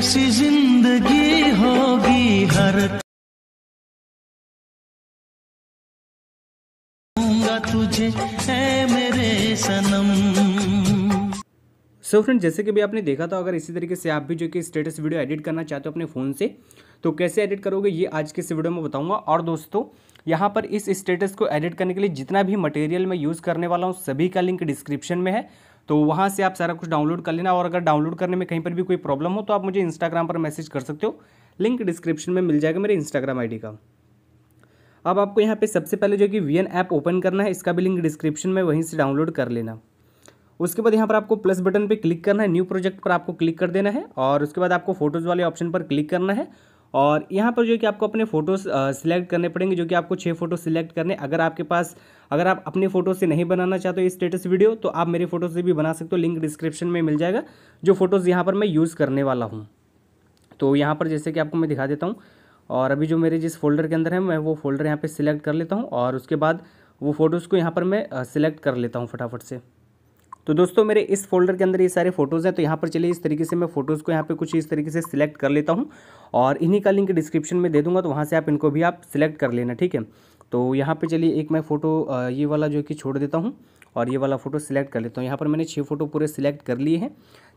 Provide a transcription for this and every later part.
ऐसी जिंदगी होगी हर तुझे है मेरे सनम सो फ्रेंड जैसे कि भी आपने देखा था अगर इसी तरीके से आप भी जो कि स्टेटस वीडियो एडिट करना चाहते हो अपने फ़ोन से तो कैसे एडिट करोगे ये आज के इस वीडियो में बताऊंगा और दोस्तों यहाँ पर इस स्टेटस को एडिट करने के लिए जितना भी मटेरियल मैं यूज़ करने वाला हूँ सभी का लिंक डिस्क्रिप्शन में है तो वहाँ से आप सारा कुछ डाउनलोड कर लेना और अगर डाउनलोड करने में कहीं पर भी कोई प्रॉब्लम हो तो आप मुझे इंस्टाग्राम पर मैसेज कर सकते हो लिंक डिस्क्रिप्शन में मिल जाएगा मेरे इंस्टाग्राम आईडी का अब आपको यहाँ पे सबसे पहले जो कि वी एन ऐप ओपन करना है इसका भी लिंक डिस्क्रिप्शन में वहीं से डाउनलोड कर लेना उसके बाद यहाँ पर आपको प्लस बटन पे क्लिक करना है न्यू प्रोजेक्ट पर आपको क्लिक कर देना है और उसके बाद आपको फोटोज़ वाले ऑप्शन पर क्लिक करना है और यहाँ पर जो कि आपको अपने फ़ोटो सिलेक्ट करने पड़ेंगे जो कि आपको छः फ़ोटो सिलेक्ट करने अगर आपके पास अगर आप अपने फ़ोटो से नहीं बनाना चाहते हो स्टेटस वीडियो तो आप मेरे फ़ोटो से भी बना सकते हो लिंक डिस्क्रिप्शन में मिल जाएगा जो फ़ोटोज़ यहाँ पर मैं यूज़ करने वाला हूँ तो यहाँ पर जैसे कि आपको मैं दिखा देता हूँ और अभी जो मेरे जिस फोल्डर के अंदर है मैं वो फोल्डर यहाँ पर सिलेक्ट कर लेता हूँ और उसके बाद वो फ़ोटोज़ को यहाँ पर मैं सिलेक्ट कर लेता हूँ फटाफट से तो दोस्तों मेरे इस फोल्डर के अंदर ये सारे फोटोज़ हैं तो यहाँ पर चलिए इस तरीके से मैं फ़ोटोज़ को यहाँ पे कुछ इस तरीके से सिलेक्ट कर लेता हूँ और इन्हीं का लिंक डिस्क्रिप्शन में दे दूँगा तो वहाँ से आप इनको भी आप सिलेक्ट कर लेना ठीक है तो यहाँ पर चलिए एक मैं फ़ोटो ये वाला जो कि छोड़ देता हूँ और ये वाला फ़ोटो सिलेक्ट कर लेता हूँ यहाँ पर मैंने छः फ़ोटो पूरे सिलेक्ट कर लिए हैं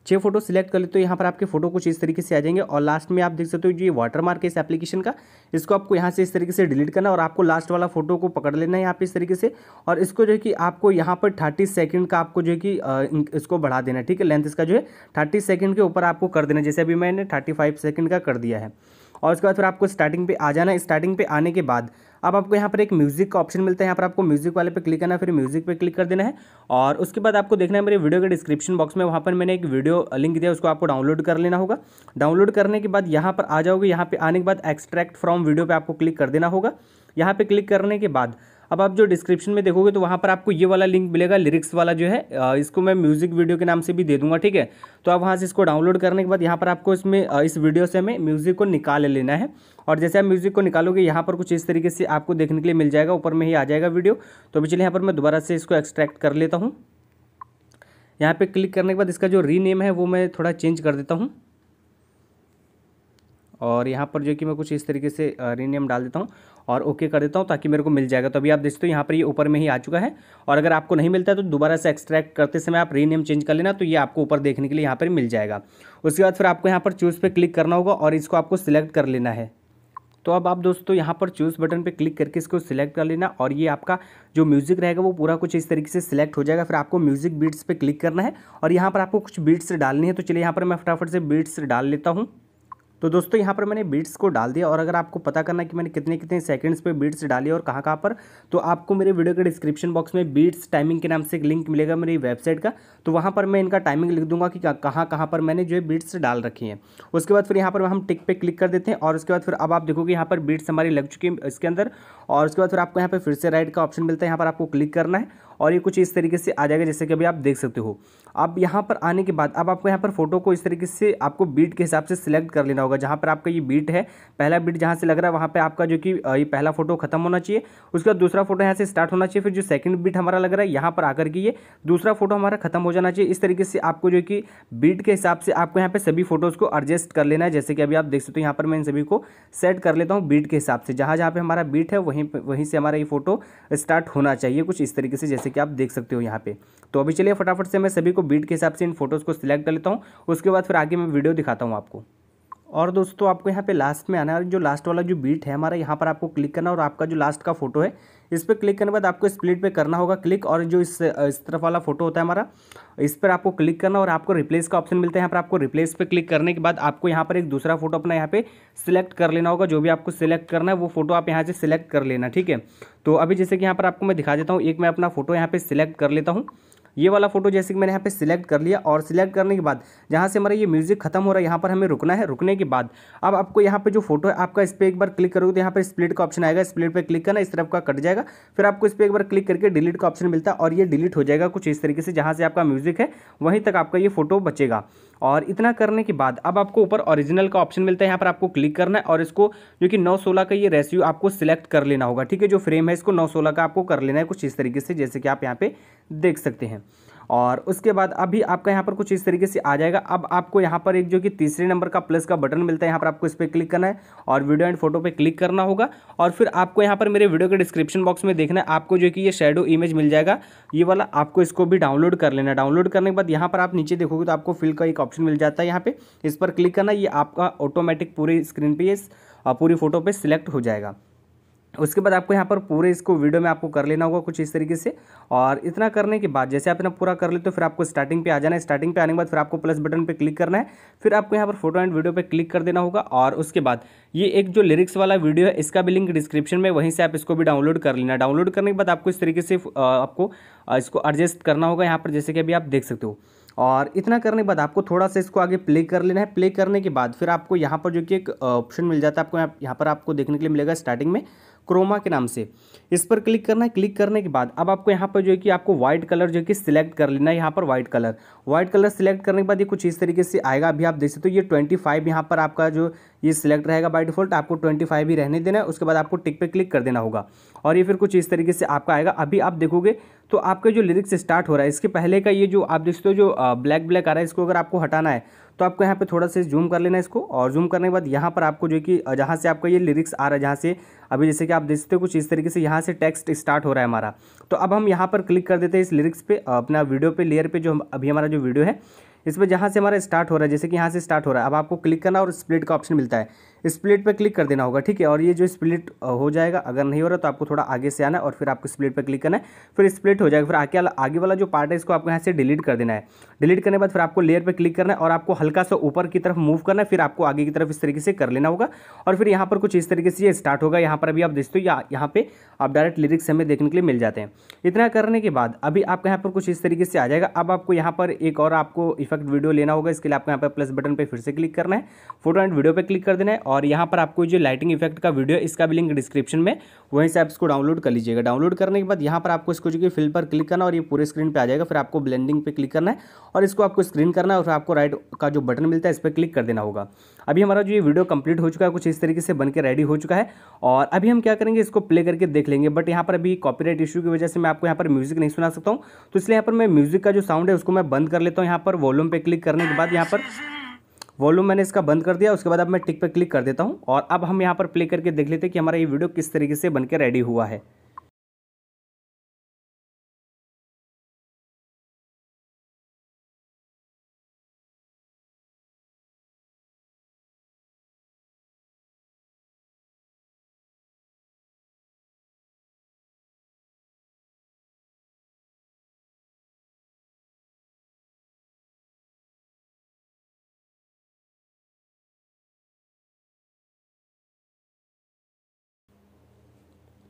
छः फोटो सिलेक्ट कर लेते हो यहाँ पर आपके फोटो कुछ इस तरीके से आ जाएंगे और लास्ट में आप देख सकते हो जो ये वाटर मार्क है इस एप्लीकेशन का इसको आपको यहाँ से इस तरीके से डिलीट करना और आपको लास्ट वाला फोटो को पकड़ लेना है यहाँ पे इस तरीके से और इसको जो है कि आपको यहाँ पर थर्टी सेकेंड का आपको जो है कि इसको बढ़ा देना ठीक है लेंथ इसका जो है थर्टी सेकेंड के ऊपर आपको कर देना जैसे अभी मैंने थर्टी फाइव का कर दिया है और उसके बाद फिर आपको स्टार्टिंग पे आ जाना स्टार्टिंग पे आने के बाद अब आपको यहाँ पर एक म्यूज़िक का ऑप्शन मिलता है यहाँ पर आपको म्यूज़िक वाले पे क्लिक करना है फिर म्यूज़िक पे क्लिक कर देना है और उसके बाद आपको देखना है मेरे वीडियो के डिस्क्रिप्शन बॉक्स में वहाँ पर मैंने एक वीडियो लिंक दिया उसको आपको डाउनलोड कर लेना होगा डाउनलोड करने के बाद यहाँ पर आ जाओगे यहाँ पर आने के बाद एक्सट्रैक्ट फ्रॉम वीडियो पर आपको क्लिक कर देना होगा यहाँ पर क्लिक करने के बाद अब आप जो डिस्क्रिप्शन में देखोगे तो वहाँ पर आपको ये वाला लिंक मिलेगा लिरिक्स वाला जो है इसको मैं म्यूज़िक वीडियो के नाम से भी दे दूंगा ठीक है तो आप वहाँ से इसको डाउनलोड करने के बाद यहाँ पर आपको इसमें इस वीडियो से हमें म्यूज़िक को निकाल लेना है और जैसे आप म्यूज़िक को निकालोगे यहाँ पर कुछ इस तरीके से आपको देखने के लिए मिल जाएगा ऊपर में ही आ जाएगा वीडियो तो अभी चलिए यहाँ पर मैं दोबारा से इसको एक्सट्रैक्ट कर लेता हूँ यहाँ पर क्लिक करने के बाद इसका जो री है वो मैं थोड़ा चेंज कर देता हूँ और यहाँ पर जो कि मैं कुछ इस तरीके से रीनेम डाल देता हूँ और ओके कर देता हूँ ताकि मेरे को मिल जाएगा तो अभी आप देखते हो यहाँ पर ये ऊपर में ही आ चुका है और अगर आपको नहीं मिलता है तो दोबारा से एक्सट्रैक्ट करते समय आप रीनेम चेंज कर लेना तो ये आपको ऊपर देखने के लिए यहाँ पर मिल जाएगा उसके बाद फिर आपको यहाँ पर चूज़ पर क्लिक करना होगा और इसको आपको सिलेक्ट कर लेना है तो अब आप दोस्तों यहाँ पर चूज़ बटन पे क्लिक करके इसको सिलेक्ट कर लेना और ये आपका जो म्यूज़िक रहेगा वो पूरा कुछ इस तरीके से सिलेक्ट हो जाएगा फिर आपको म्यूज़िक बीट्स पे क्लिक करना है और यहाँ पर आपको कुछ बीट्स डालनी है तो चलिए यहाँ पर मैं फटाफट से बीट्स डाल लेता हूँ तो दोस्तों यहाँ पर मैंने बीट्स को डाल दिया और अगर आपको पता करना कि मैंने कितने कितने सेकंड्स पे बीट्स डाले और कहाँ कहाँ पर तो आपको मेरे वीडियो के डिस्क्रिप्शन बॉक्स में बीट्स टाइमिंग के नाम से एक लिंक मिलेगा मेरी वेबसाइट का तो वहाँ पर मैं इनका टाइमिंग लिख दूंगा कि कहाँ कहाँ पर मैंने जो है बीट्स डाल रखी हैं उसके बाद फिर यहाँ पर हम टिक पे क्लिक कर देते हैं और उसके बाद फिर अब आप देखोगे यहाँ पर बीट्स हमारी लग चुकी है इसके अंदर और उसके बाद फिर आपको यहाँ पर फिर से राइट का ऑप्शन मिलता है यहाँ पर आपको क्लिक करना है और ये कुछ इस तरीके से आ जाएगा जैसे कि अभी आप देख सकते हो अब यहाँ पर आने के बाद अब आपको यहाँ पर फोटो को इस तरीके से आपको बीट के हिसाब से सिलेक्ट कर लेना होगा जहाँ पर आपका ये बीट है पहला बीट जहाँ से लग रहा है वहाँ पर आपका जो कि ये पहला फोटो खत्म होना चाहिए उसके बाद दूसरा फोटो यहाँ से स्टार्ट होना चाहिए फिर जो सेकंड बीट हमारा लग रहा है यहाँ पर आकर के ये दूसरा फोटो हमारा खत्म हो जाना चाहिए इस तरीके से आपको जो कि बीट के हिसाब से आपको यहाँ पर सभी फोटोज़ को एडजस्ट कर लेना है जैसे कि अभी आप देख सकते हो यहाँ पर मैं इन सभी को सेट कर लेता हूँ बीट के हिसाब से जहाँ जहाँ पर हमारा बीट है वहीं वहीं से हमारा ये फोटो स्टार्ट होना चाहिए कुछ इस तरीके से जैसे जैसे कि आप देख सकते हो यहाँ पे तो अभी चलिए फटाफट से मैं सभी को बीट के हिसाब से इन फोटोज़ को सिलेक्ट कर लेता हूँ उसके बाद फिर आगे मैं वीडियो दिखाता हूँ आपको और दोस्तों आपको यहाँ पे लास्ट में आना है जो लास्ट वाला जो बीट है हमारा यहाँ पर आपको क्लिक करना और आपका जो लास्ट का फोटो है इस पर क्लिक करने के बाद आपको स्प्लिट पे करना होगा क्लिक और जो इस इस तरफ वाला फोटो होता है हमारा इस पर आपको क्लिक करना और आपको रिप्लेस का ऑप्शन मिलता है यहाँ पर आपको रिप्लेस पे क्लिक करने के बाद आपको यहाँ पर एक दूसरा फोटो अपना यहाँ पे सिलेक्ट कर लेना होगा जो भी आपको सिलेक्ट करना है वो फोटो आप यहाँ से सिलेक्ट कर लेना ठीक है तो अभी जैसे कि यहाँ पर आपको मैं दिखा देता हूँ एक मैं अपना फोटो यहाँ पर सिलेक्ट कर लेता हूँ ये वाला फोटो जैसे कि मैंने यहाँ पे सिलेक्ट कर लिया और सिलेक्ट करने के बाद जहाँ से हमारा ये म्यूज़िक खत्म हो रहा है यहाँ पर हमें रुकना है रुकने के बाद अब आपको यहाँ पे जो फोटो है आपका इस पर एक बार क्लिक करोगे तो यहाँ पर स्प्लिट का ऑप्शन आएगा स्प्लिट पर क्लिक करना इस तरफ का कट जाएगा फिर आपको इस पर एक बार क्लिक करके डिलीट का ऑप्शन मिलता है और ये डिलीट हो जाएगा कुछ इस तरीके से जहाँ से आपका म्यूज़िक है वहीं तक आपका ये फोटो बचेगा और इतना करने के बाद अब आपको ऊपर ओरिजिनल का ऑप्शन मिलता है यहाँ पर आपको क्लिक करना है और इसको जो कि नौ सोलह का ये रेस्यू आपको सिलेक्ट कर लेना होगा ठीक है जो फ्रेम है इसको नौ सोलह का आपको कर लेना है कुछ इस तरीके से जैसे कि आप यहाँ पे देख सकते हैं और उसके बाद अभी आपका यहाँ पर कुछ इस तरीके से आ जाएगा अब आपको यहाँ पर एक जो कि तीसरे नंबर का प्लस का बटन मिलता है यहाँ पर आपको इस पर क्लिक करना है और वीडियो एंड फोटो पे क्लिक करना होगा और फिर आपको यहाँ पर मेरे वीडियो के डिस्क्रिप्शन बॉक्स में देखना है आपको जो कि ये शेडो इमेज मिल जाएगा ये वाला आपको इसको भी डाउनलोड कर लेना डाउनलोड करने के बाद यहाँ पर आप नीचे देखोगे तो आपको फिल का एक ऑप्शन मिल जाता है यहाँ पर इस पर क्लिक करना ये आपका ऑटोमेटिक पूरी स्क्रीन पर पूरी फ़ोटो पर सिलेक्ट हो जाएगा उसके बाद आपको यहाँ पर पूरे इसको वीडियो में आपको कर लेना होगा कुछ इस तरीके से और इतना करने के बाद जैसे आप इतना पूरा कर ले तो फिर आपको स्टार्टिंग पे आ जाना है स्टार्टिंग पे आने के बाद फिर आपको प्लस बटन पे क्लिक करना है फिर आपको यहाँ पर फोटो एंड वीडियो पे क्लिक कर देना होगा और उसके बाद ये एक जो लिरिक्स वाला वीडियो है इसका भी लिंक डिस्क्रिप्शन में वहीं से आप इसको भी डाउनलोड कर लेना डाउनलोड करने के बाद आपको इस तरीके से आपको इसको एडजस्ट करना होगा यहाँ पर जैसे कि अभी आप देख सकते हो और इतना करने के बाद आपको थोड़ा सा इसको आगे प्ले कर लेना है प्ले करने के बाद फिर आपको यहाँ पर जो कि एक ऑप्शन मिल जाता है आपको यहाँ पर आपको देखने के लिए मिलेगा स्टार्टिंग में क्रोमा के नाम से इस पर क्लिक करना है क्लिक करने के बाद अब आपको यहाँ पर जो है कि आपको व्हाइट कलर जो है कि सिलेक्ट कर लेना है यहाँ पर white colour white colour select करने के बाद ये कुछ इस तरीके से आएगा अभी आप देख सकते हो तो ये ट्वेंटी फाइव यहाँ पर आपका जो ये सिलेक्ट रहेगा बाई डिफॉल्ट आपको ट्वेंटी फाइव ही रहने देना है उसके बाद आपको टिक पे क्लिक कर देना होगा और ये फिर कुछ इस तरीके से आपका आएगा अभी आप देखोगे तो आपका जो लिरिक्स स्टार्ट हो रहा है इसके पहले का ये जो आप देखते हो जो ब्लैक ब्लैक आ रहा है इसको अगर आपको हटाना है तो आपको यहाँ पे थोड़ा सा जूम कर लेना इसको और जूम करने के बाद यहाँ पर आपको जो कि जहाँ से आपका ये लिरिक्स आ रहा है जहाँ से अभी जैसे कि आप देख सकते हो कुछ इस तरीके से यहाँ से टेक्स्ट स्टार्ट हो रहा है हमारा तो अब हम यहाँ पर क्लिक कर देते हैं इस लिरिक्स पे अपना वीडियो पे लेयर पे जो अभी हमारा जो वीडियो है इसमें जहाँ से हमारा स्टार्ट हो रहा है जैसे कि यहाँ से स्टार्ट हो रहा है अब आपको क्लिक करना और स्प्लिट का ऑप्शन मिलता है स्प्लिट पर क्लिक कर देना होगा ठीक है और ये जो स्प्लिट हो जाएगा अगर नहीं हो रहा तो आपको थोड़ा आगे से आना है और फिर आपको स्प्लिट पर क्लिक करना है फिर स्प्लिट हो जाएगा फिर आगे आगे वाला जो पार्ट है इसको आपको यहाँ से डिलीट कर देना है डिलीट करने के बाद फिर आपको लेयर पर क्लिक करना है और आपको हल्का सा ऊपर की तरफ मूव करना है फिर आपको आगे की तरफ इस तरीके से कर लेना होगा और फिर यहाँ पर कुछ इस तरीके से ये स्टार्ट होगा यहाँ पर अभी आप देखते हो या यहाँ पर आप डायरेक्ट लिरिक्स हमें देखने के लिए मिल जाते हैं इतना करने के बाद अभी आपका यहाँ पर कुछ इस तरीके से आ जाएगा अब आपको यहाँ पर एक और आपको इफेक्ट वीडियो लेना होगा इसके लिए आपको यहाँ पर प्लस बटन पर फिर से क्लिक करना है फोटो एंड वीडियो पर क्लिक कर देना है और यहाँ पर आपको जो लाइटिंग इफेक्ट का वीडियो इसका भी लिंक डिस्क्रिप्शन में वहीं से आप इसको डाउनलोड कर लीजिएगा डाउनलोड करने के बाद यहाँ पर आपको इसको जो कि फिल पर क्लिक करना और ये पूरे स्क्रीन पर आ जाएगा फिर आपको ब्लेंडिंग पे क्लिक करना है और इसको आपको स्क्रीन करना है और फिर आपको राइट का जो बटन मिलता है इस पर क्लिक कर देना होगा अभी हमारा जो ये वीडियो कंप्लीट हो चुका है कुछ इस तरीके से बनकर रेडी हो चुका है और अभी हम क्या करेंगे इसको प्ले करके देख लेंगे बट यहाँ पर अभी कॉपीराइट इशू की वजह से मैं आपको यहाँ पर म्यूजिक नहीं सुना सकता हूँ तो इसलिए यहाँ पर मैं म्यूजिक का जो साउंड है उसको मैं बंद कर लेता हूँ यहाँ पर वॉल्यूम पे क्लिक करने के बाद यहाँ पर वॉल्यूम मैंने इसका बंद कर दिया उसके बाद अब मैं टिक पर क्लिक कर देता हूँ और अब हम यहाँ पर प्ले करके देख लेते हैं कि हमारा ये वीडियो किस तरीके से बनकर रेडी हुआ है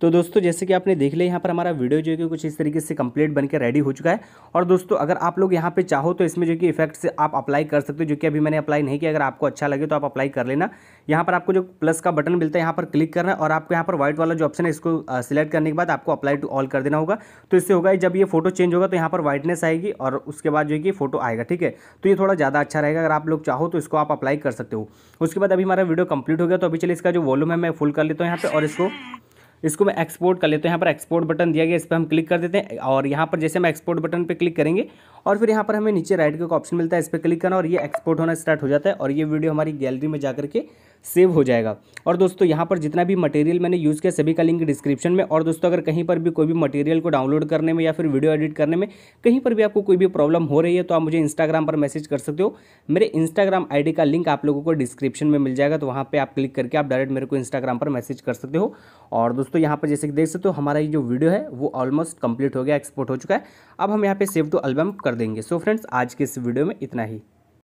तो दोस्तों जैसे कि आपने देख लिया यहाँ पर हमारा वीडियो जो है कि कुछ इस तरीके से कंप्लीट बनकर रेडी हो चुका है और दोस्तों अगर आप लोग यहाँ पे चाहो तो इसमें जो कि इफेक्ट से आप अप्लाई कर सकते हो जो कि अभी मैंने अप्लाई नहीं किया अगर आपको अच्छा लगे तो आप अप्लाई कर लेना यहाँ पर आपको जो प्लस का बटन मिलता है यहाँ पर क्लिक करना और आपको यहाँ पर व्हाइट वाला जो ऑप्शन है इसको सिलेक्ट करने के बाद आपको अप्लाई टू ऑल कर देना होगा तो इससे होगा जब ये फोटो चेंज होगा तो यहाँ पर व्हाइटनेस आएगी और उसके बाद जो है कि फोटो आएगा ठीक है तो ये थोड़ा ज़्यादा अच्छा रहेगा अगर आप लोग चाहो तो इसको आप अप्लाई कर सकते हो उसके बाद अभी हमारा वीडियो कंप्लीट हो गया तो अभी चलिए इसका जो वॉल्यूम है मैं फुल कर लेता हूँ यहाँ पर और इसको इसको मैं एक्सपोर्ट कर लेता हूँ यहाँ पर एक्सपोर्ट बटन दिया गया इस पर हम क्लिक कर देते हैं और यहाँ पर जैसे हम एक्सपोर्ट बटन पर क्लिक करेंगे और फिर यहाँ पर हमें नीचे राइट का ऑप्शन मिलता है इस पर क्लिक करना और ये एक्सपोर्ट होना स्टार्ट हो जाता है और ये वीडियो हमारी गैलरी में जाकर के सेव हो जाएगा और दोस्तों यहाँ पर जितना भी मटेरियल मैंने यूज़ किया सभी का लिंक डिस्क्रिप्शन में और दोस्तों अगर कहीं पर भी कोई भी मटेरियल को डाउनलोड करने में या फिर वीडियो एडिट करने में कहीं पर भी आपको कोई भी प्रॉब्लम हो रही है तो आप मुझे इंस्टाग्राम पर मैसेज कर सकते हो मेरे इंस्टाग्राम आई का लिंक आप लोगों को डिस्क्रिप्शन में मिल जाएगा तो वहाँ पर आप क्लिक करके आप डायरेक्ट मेरे को इंस्टाग्राम पर मैसेज कर सकते हो और दोस्तों यहाँ पर जैसे कि देख सकते हो हमारा ये जो वीडियो है वो ऑलमोस्ट कंप्लीट हो गया एक्सपोर्ट हो चुका है अब हम यहाँ पर सेव टू एल्बम कर देंगे सो फ्रेंड्स आज के इस वीडियो में इतना ही